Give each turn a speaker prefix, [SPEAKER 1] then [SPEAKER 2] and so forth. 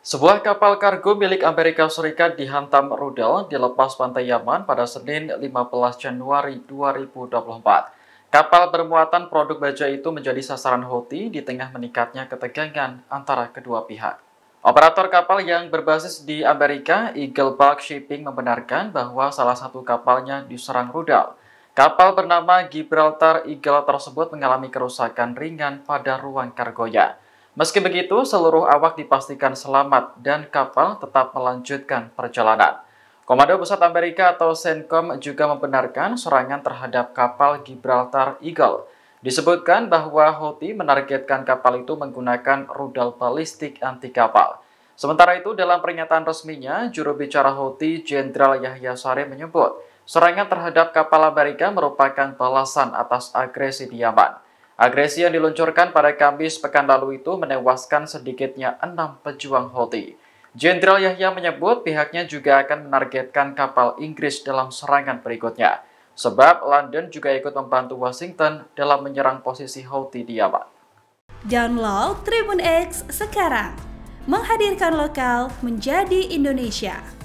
[SPEAKER 1] Sebuah kapal kargo milik Amerika Serikat dihantam rudal di lepas pantai Yaman pada Senin 15 Januari 2024. Kapal bermuatan produk baja itu menjadi sasaran Houthi di tengah meningkatnya ketegangan antara kedua pihak. Operator kapal yang berbasis di Amerika, Eagle Bulk Shipping membenarkan bahwa salah satu kapalnya diserang rudal. Kapal bernama Gibraltar Eagle tersebut mengalami kerusakan ringan pada ruang kargonya. Meski begitu, seluruh awak dipastikan selamat dan kapal tetap melanjutkan perjalanan. Komando Pusat Amerika atau Senkom juga membenarkan serangan terhadap kapal Gibraltar Eagle. Disebutkan bahwa Houthi menargetkan kapal itu menggunakan rudal balistik anti kapal. Sementara itu, dalam pernyataan resminya, juru bicara Houthi Jenderal Yahya Sare menyebut, serangan terhadap kapal Amerika merupakan balasan atas agresi di Yaman. Agresi yang diluncurkan pada Kamis pekan lalu itu menewaskan sedikitnya enam pejuang Houthi. Jenderal Yahya menyebut pihaknya juga akan menargetkan kapal Inggris dalam serangan berikutnya, sebab London juga ikut membantu Washington dalam menyerang posisi Houthi di Yaman.
[SPEAKER 2] Download Tribun X sekarang, menghadirkan lokal menjadi Indonesia.